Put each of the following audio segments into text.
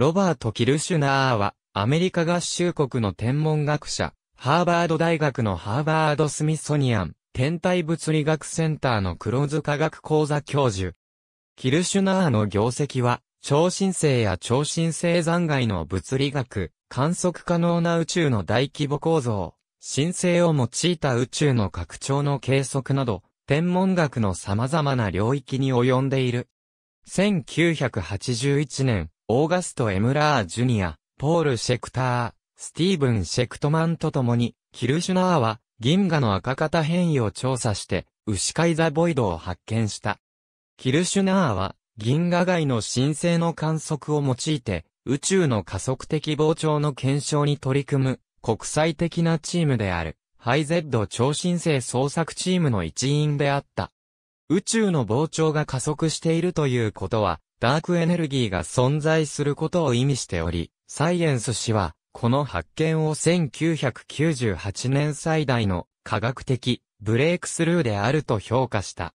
ロバート・キルシュナーは、アメリカ合衆国の天文学者、ハーバード大学のハーバード・スミソニアン、天体物理学センターのクローズ科学講座教授。キルシュナーの業績は、超新星や超新星残骸の物理学、観測可能な宇宙の大規模構造、新星を用いた宇宙の拡張の計測など、天文学の様々な領域に及んでいる。1981年、オーガスト・エムラー・ジュニア、ポール・シェクター、スティーブン・シェクトマンと共に、キルシュナーは、銀河の赤型変異を調査して、牛飼いザ・ボイドを発見した。キルシュナーは、銀河外の新星の観測を用いて、宇宙の加速的膨張の検証に取り組む、国際的なチームである、ハイゼッド超新星捜索チームの一員であった。宇宙の膨張が加速しているということは、ダークエネルギーが存在することを意味しており、サイエンス誌は、この発見を1998年最大の科学的ブレイクスルーであると評価した。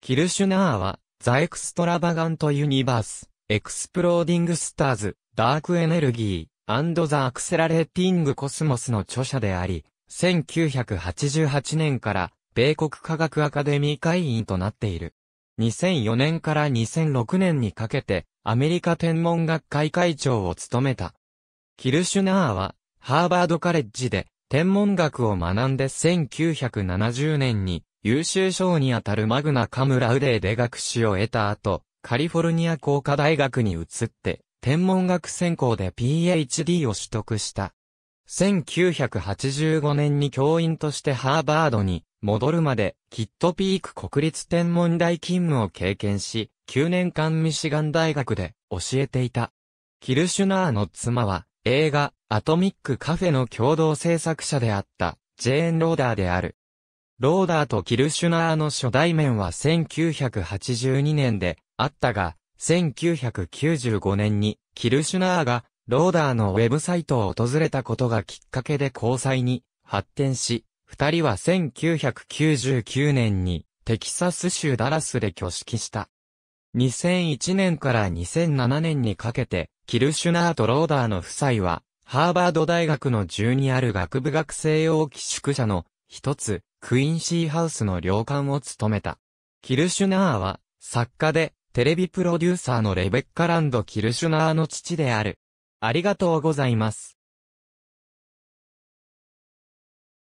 キルシュナーは、ザエクストラバガントユニバース、エクスプローディングスターズ、ダークエネルギー、アンドザ・アクセラレーティング・コスモスの著者であり、1988年から、米国科学アカデミー会員となっている。2004年から2006年にかけて、アメリカ天文学会会長を務めた。キルシュナーは、ハーバードカレッジで、天文学を学んで1970年に、優秀賞にあたるマグナ・カムラウデーで学士を得た後、カリフォルニア工科大学に移って、天文学専攻で PhD を取得した。1985年に教員としてハーバードに戻るまで、キットピーク国立天文台勤務を経験し、9年間ミシガン大学で教えていた。キルシュナーの妻は、映画、アトミックカフェの共同制作者であった、ジェーン・ローダーである。ローダーとキルシュナーの初代面は1982年であったが、1995年にキルシュナーがローダーのウェブサイトを訪れたことがきっかけで交際に発展し、二人は1999年にテキサス州ダラスで挙式した。2001年から2007年にかけて、キルシュナーとローダーの夫妻は、ハーバード大学の中にある学部学生用寄宿舎の一つ、クインシーハウスの領館を務めた。キルシュナーは、作家で、テレビプロデューサーのレベッカ・ランド・キルシュナーの父である。ありがとうございます。